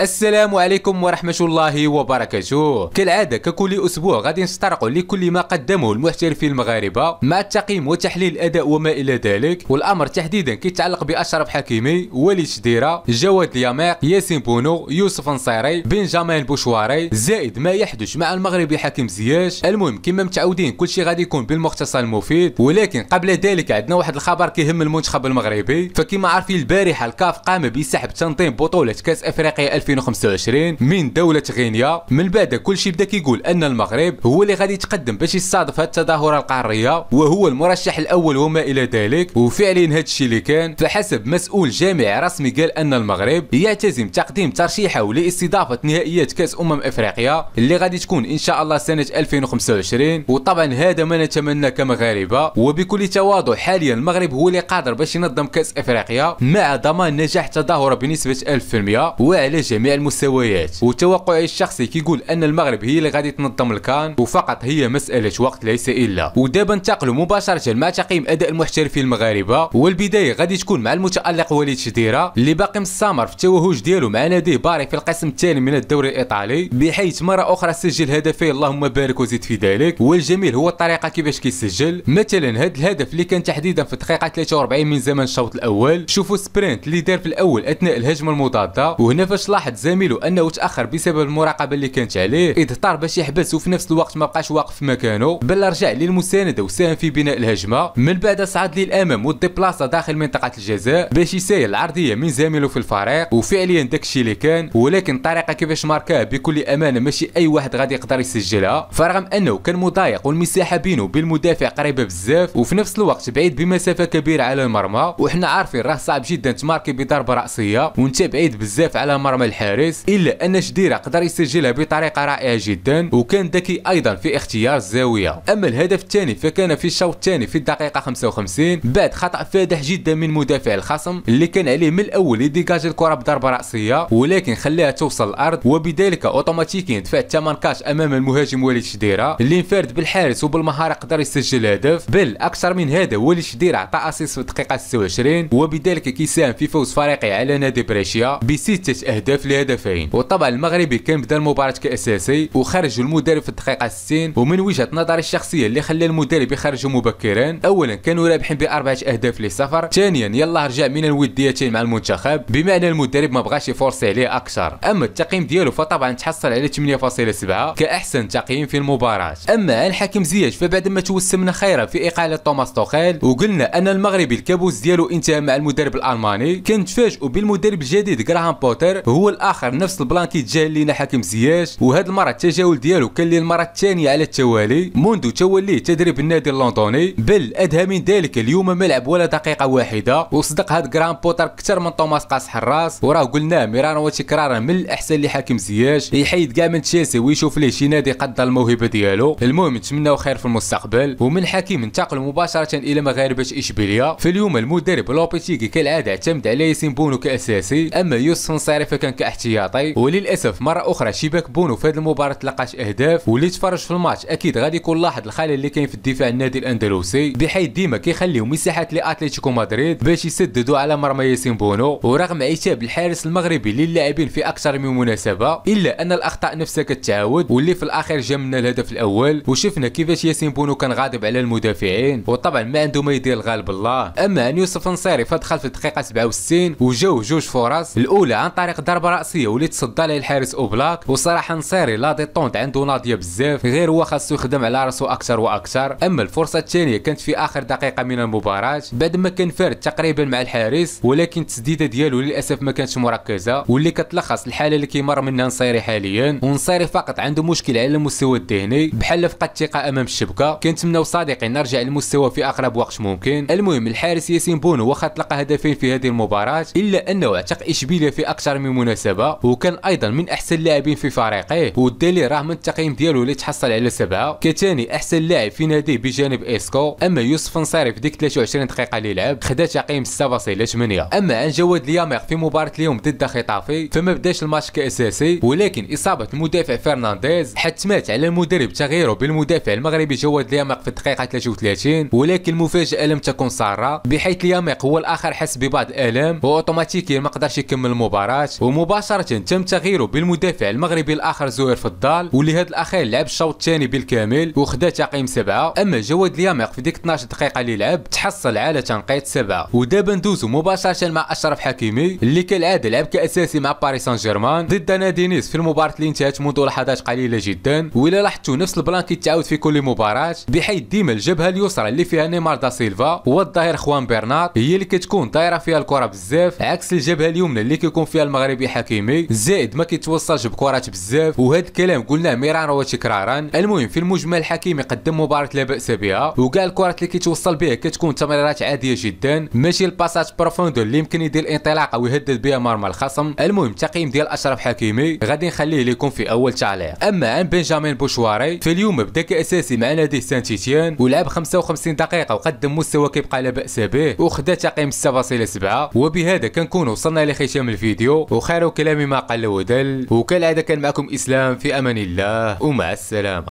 السلام عليكم ورحمة الله وبركاته كالعادة ككل أسبوع غادي نسترقوا لكل ما قدمه المحترفين المغاربة مع التقييم وتحليل الأداء وما إلى ذلك والأمر تحديدا كيتعلق بأشرف حكيمي وليد شديرة جواد اليماق ياسين بونو يوسف نصيري بنجامين بوشواري زائد ما يحدث مع المغربي حكيم زياش المهم كما متعودين كل شيء غادي يكون بالمختصر المفيد ولكن قبل ذلك عندنا واحد الخبر كيهم المنتخب المغربي فكما عارفين البارحة الكاف قام بسحب تنظيم بطولة كأس أفريقيا 2000 2025 من دولة غينيا من بعد كل شيء بدا كيقول أن المغرب هو اللي غادي يتقدم باش يستضيف التظاهرة القارية وهو المرشح الأول وما إلى ذلك وفعلا هذا الشيء اللي كان فحسب مسؤول جامعي رسمي قال أن المغرب يعتزم تقديم ترشيحه لاستضافة نهائيات كأس أمم إفريقيا اللي غادي تكون إن شاء الله سنة 2025 وطبعا هذا ما نتمناه كمغاربة وبكل تواضع حاليا المغرب هو اللي قادر باش ينظم كأس إفريقيا مع ضمان نجاح تظاهرة بنسبة 1000% وعلى جميع جميع المستويات وتوقعي الشخصي كيقول ان المغرب هي اللي غادي تنظم الكان وفقط هي مساله وقت ليس الا ودابا انتقلوا مباشره مع تقييم اداء المحترفين المغاربه والبدايه غادي تكون مع المتالق وليد شديره اللي باقي مستمر في التوهج ديالو مع ناديه باري في القسم الثاني من الدوري الايطالي بحيث مره اخرى سجل هدفين اللهم بارك وزيد في ذلك والجميل هو الطريقه كيفاش كيسجل مثلا هذا الهدف اللي كان تحديدا في الدقيقه 43 من زمن الشوط الاول شوفوا سبرينت اللي دار في الاول اثناء الهجمه المضاده وهنا فاش لاحظ زميله انه تاخر بسبب المراقبه اللي كانت عليه اضطر باش يحبس وفي نفس الوقت ما بقاش واقف في مكانه بل رجع للمسانده وساهم في بناء الهجمه من بعد صعد للامام وديبلاصا داخل منطقه الجزاء باش يسايل العرضيه من زميله في الفريق وفعليا داكشي اللي كان ولكن الطريقه كيفاش ماركاه بكل امانه ماشي اي واحد غادي يقدر يسجلها فرغم انه كان مضايق والمساحه بينه وبين المدافع قريبه بزاف وفي نفس الوقت بعيد بمسافه كبيره على المرمى وحنا عارفين راه صعب جدا تماركي بضربه راسيه وانت بعيد بزاف على مرمى الحارس الا ان شديره قدر يسجلها بطريقه رائعه جدا وكان ذكي ايضا في اختيار الزاويه اما الهدف الثاني فكان في الشوط الثاني في الدقيقه 55 بعد خطا فادح جدا من مدافع الخصم اللي كان عليه من الاول يديجاج الكره بضربه راسيه ولكن خلاها توصل الارض وبذلك اوتوماتيكيا دفع الثمن كاش امام المهاجم وليد شديره اللي انفرد بالحارس وبالمهاره قدر يسجل هدف بل اكثر من هذا وليد شديره عطى اسيست في الدقيقه 26 وبذلك كيساهم في فوز فريقه على نادي بريشيا بسته اهداف بهدف لهدفين وطبعا المغربي كان بدا المباراه كاساسي وخرج المدرب في الدقيقه 60 ومن وجهه نظري الشخصيه اللي خلى المدرب يخرجه مبكرا اولا كانوا رابحين باربعه اهداف لصفر ثانيا يلا رجع من الوديتين مع المنتخب بمعنى المدرب ما بغاش يفورسي عليه اكثر اما التقييم ديالو فطبعا تحصل على 8.7 كاحسن تقييم في المباراه اما عن حكم زياش فبعد ما توسمنا خيرا في اقاله توماس توخيل وقلنا ان المغربي الكابوس ديالو انتهى مع المدرب الالماني كنتفاجئوا بالمدرب الجديد جراهام بوتر هو الاخر نفس البلان كيتجاهل لينا حكيم زياش وهاد المره التجاهل ديالو كان لي المره الثانيه على التوالي منذ توليه تدريب النادي اللندني بل ادهى من ذلك اليوم ما لعب ولا دقيقه واحده وصدق هاد جرام بوتر اكثر من توماس قاصح حراس وراه قلناه مرارا وتكرارا من الاحسن لحاكم زياش يحيد كاع من تشيلسي ويشوف ليه شي نادي قدر الموهبه ديالو المهم نتمناو خير في المستقبل ومن حكيم انتقل مباشره الى مغاربه اشبيليه في اليوم المدرب لوبيتيكي كالعاده اعتمد على ياسين بونو كاساسي اما يوسف نصيري فكان كاحتياطي وللاسف مره اخرى شباك بونو في هذه المباراه تلقاش اهداف واللي تفرج في الماتش اكيد غادي يكون لاحظ الخلل اللي كاين في الدفاع النادي الاندلسي بحيث ديما كيخليو مساحات لاتليتيكو مدريد باش يسددوا على مرمى ياسين بونو ورغم عتاب الحارس المغربي للاعبين في اكثر من مناسبه الا ان الاخطاء نفسها كتعاود واللي في الاخير جا منا الهدف الاول وشفنا كيفاش ياسين بونو كان غاضب على المدافعين وطبعا ما عنده ما يدير الغالب الله اما ان يوسف نصيري فدخل في الدقيقه 67 وجاو جوج فرص الاولى عن طريق ضربه راسيه وليت تصدى عليه الحارس اوبلاك وصراحه نصيري لا ديطونت عنده ناضيه بزاف غير هو خاصو يخدم على راسو اكثر واكثر اما الفرصه الثانيه كانت في اخر دقيقه من المباراه بعد ما كان فارد تقريبا مع الحارس ولكن التسديده ديالو للاسف ما كانتش مركزه واللي كتلخص الحاله اللي كيمر منها نصيري حاليا ونصيري فقط عنده مشكل على المستوى الذهني بحال فقد الثقه امام الشبكه كنتمنوا صديقي نرجع للمستوى في اقرب وقت ممكن المهم الحارس ياسين بونو واخا تلقى هدفين في هذه المباراه الا انه اعتق اشبيليه في اكثر من مناسبه سبعة وكان ايضا من احسن اللاعبين في فريقه والدليل راه من التقييم ديالو اللي تحصل على سبعة كثاني احسن لاعب في ناديه بجانب اسكو اما يوسف نصيري في ديك 23 دقيقه اللي لعب خدا تقييم 6.8 اما عن جواد ليامير في مباراه اليوم ضد خطافي فما بداش الماتش كاساسي ولكن اصابه المدافع فرنانديز حتمات على المدرب تغييره بالمدافع المغربي جواد ليامير في الدقيقه 33 ولكن المفاجاه لم تكن ساره بحيث ليامير هو الاخر حس ببعض الالام واوتوماتيكيا ما قدرش يكمل المباراه ومباراه مباشرة تم تغييره بالمدافع المغربي الآخر زهير فضال واللي هذا الأخير لعب الشوط الثاني بالكامل وخدا تقييم سبعة أما جواد اليامق في ديك 12 دقيقة اللي لعب تحصل على تنقيط سبعة ودابا ندوزو مباشرة مع أشرف حكيمي اللي كالعادة لعب كأساسي مع باريس سان جيرمان ضد نادي نيس في المباراة اللي انتهت منذ لحظات قليلة جدا وإلا لاحظتوا نفس البلان كيتعاود في كل مباراة بحيث ديما الجبهة اليسرى اللي فيها نيمار دا سيلفا والظهير خوان بيرنار هي اللي كتكون دايرة فيها الكرة بزاف عكس الجبهة اليمنى اللي كيكون فيها المغربي حكيمي زائد ما كيتوصلش بكرات بزاف وهذا الكلام قلناه ميران وتكرارا المهم في المجمل حكيمي قدم مباراه لا باس بها وكاع الكرات اللي كيتوصل بها كتكون تمريرات عاديه جدا ماشي الباسات بروفوندو اللي يمكن يدير انطلاقه ويهدد بها مرمى الخصم المهم التقييم ديال اشرف حكيمي غادي نخليه لكم في اول تعليق اما عن بنجامين بوشواري اليوم بدا كاساسي مع نادي سان تيتيان ولعب 55 دقيقه وقدم مستوى كيبقى لا باس به وخذا تقييم 6.7 وبهذا كنكون وصلنا لختام الفيديو وخير الأفكار وكلام ما قل وذل وكالعادة كان معكم إسلام في أمان الله ومع السلامة